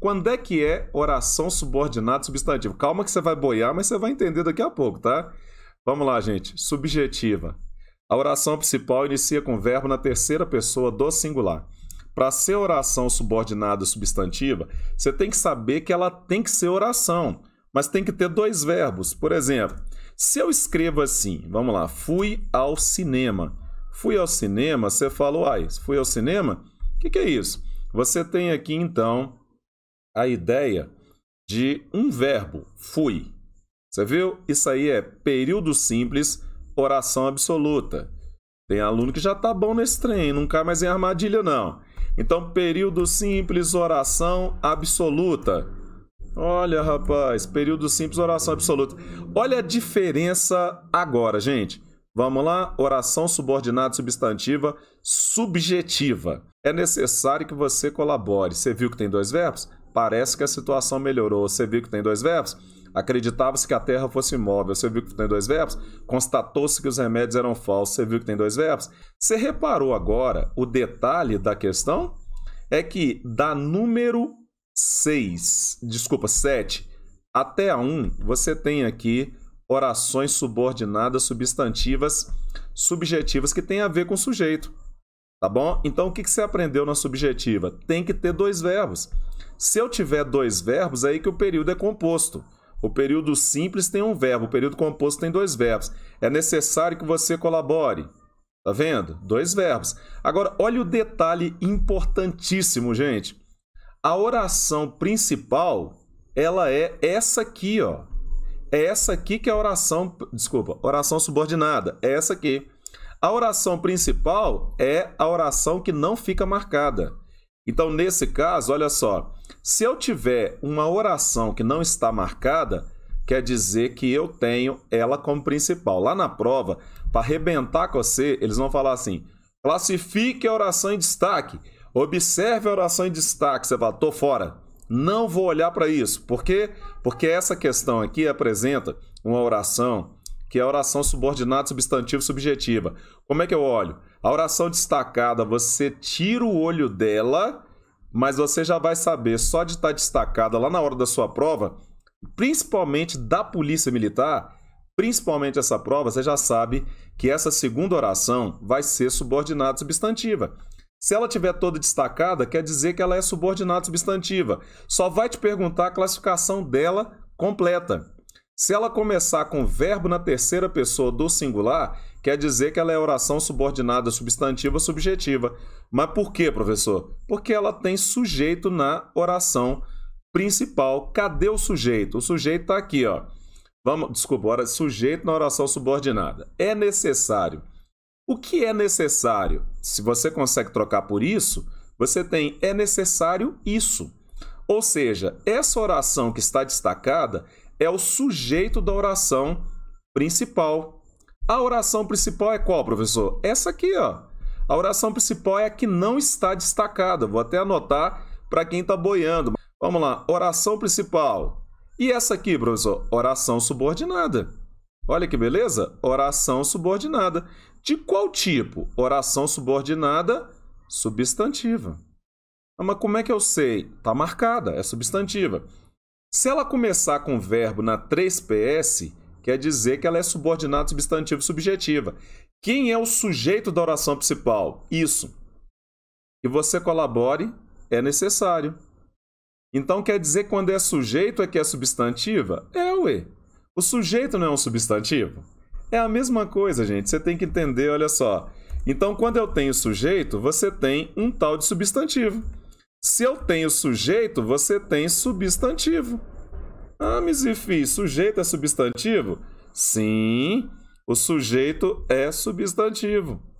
Quando é que é oração subordinada substantiva? Calma que você vai boiar, mas você vai entender daqui a pouco, tá? Vamos lá, gente. Subjetiva. A oração principal inicia com verbo na terceira pessoa do singular. Para ser oração subordinada substantiva, você tem que saber que ela tem que ser oração, mas tem que ter dois verbos. Por exemplo, se eu escrevo assim, vamos lá, fui ao cinema. Fui ao cinema, você fala, uai, fui ao cinema? O que, que é isso? Você tem aqui então a ideia de um verbo, fui. Você viu? Isso aí é período simples, oração absoluta. Tem aluno que já tá bom nesse trem, não cai mais em armadilha, não. Então, período simples, oração absoluta. Olha, rapaz, período simples, oração absoluta. Olha a diferença agora, gente. Vamos lá? Oração subordinada substantiva subjetiva. É necessário que você colabore. Você viu que tem dois verbos? Parece que a situação melhorou. Você viu que tem dois verbos? Acreditava-se que a terra fosse imóvel. Você viu que tem dois verbos? Constatou-se que os remédios eram falsos. Você viu que tem dois verbos? Você reparou agora o detalhe da questão? É que da número 6, desculpa, 7 até a 1, você tem aqui orações subordinadas, substantivas, subjetivas que tem a ver com o sujeito. Tá bom? Então o que, que você aprendeu na subjetiva? Tem que ter dois verbos. Se eu tiver dois verbos, é aí que o período é composto. O período simples tem um verbo, o período composto tem dois verbos. É necessário que você colabore. Tá vendo? Dois verbos. Agora, olha o detalhe importantíssimo, gente. A oração principal, ela é essa aqui, ó. É essa aqui que é a oração, desculpa, oração subordinada. É essa aqui. A oração principal é a oração que não fica marcada. Então, nesse caso, olha só, se eu tiver uma oração que não está marcada, quer dizer que eu tenho ela como principal. Lá na prova, para arrebentar com você, eles vão falar assim: classifique a oração em destaque, observe a oração em destaque. Você fala, tô fora, não vou olhar para isso. Por quê? Porque essa questão aqui apresenta uma oração que é a oração subordinada, substantivo, subjetiva. Como é que eu olho? A oração destacada, você tira o olho dela, mas você já vai saber só de estar tá destacada lá na hora da sua prova, principalmente da Polícia Militar, principalmente essa prova, você já sabe que essa segunda oração vai ser subordinada substantiva. Se ela tiver toda destacada, quer dizer que ela é subordinada substantiva. Só vai te perguntar a classificação dela completa. Se ela começar com verbo na terceira pessoa do singular, quer dizer que ela é oração subordinada substantiva subjetiva. Mas por quê, professor? Porque ela tem sujeito na oração principal. Cadê o sujeito? O sujeito está aqui, ó. Vamos, desculpa, ora, sujeito na oração subordinada. É necessário. O que é necessário? Se você consegue trocar por isso, você tem é necessário isso. Ou seja, essa oração que está destacada é o sujeito da oração principal. A oração principal é qual, professor? Essa aqui, ó. A oração principal é a que não está destacada. Vou até anotar para quem está boiando. Vamos lá, oração principal. E essa aqui, professor? Oração subordinada. Olha que beleza? Oração subordinada. De qual tipo? Oração subordinada substantiva. Ah, mas como é que eu sei? Está marcada, é substantiva. Se ela começar com verbo na 3PS, quer dizer que ela é subordinada substantivo subjetiva. Quem é o sujeito da oração principal? Isso. Que você colabore é necessário. Então quer dizer que quando é sujeito é que é substantiva? É, ué. O sujeito não é um substantivo? É a mesma coisa, gente. Você tem que entender, olha só. Então, quando eu tenho sujeito, você tem um tal de substantivo. Se eu tenho sujeito, você tem substantivo. Ah, e sujeito é substantivo? Sim, o sujeito é substantivo.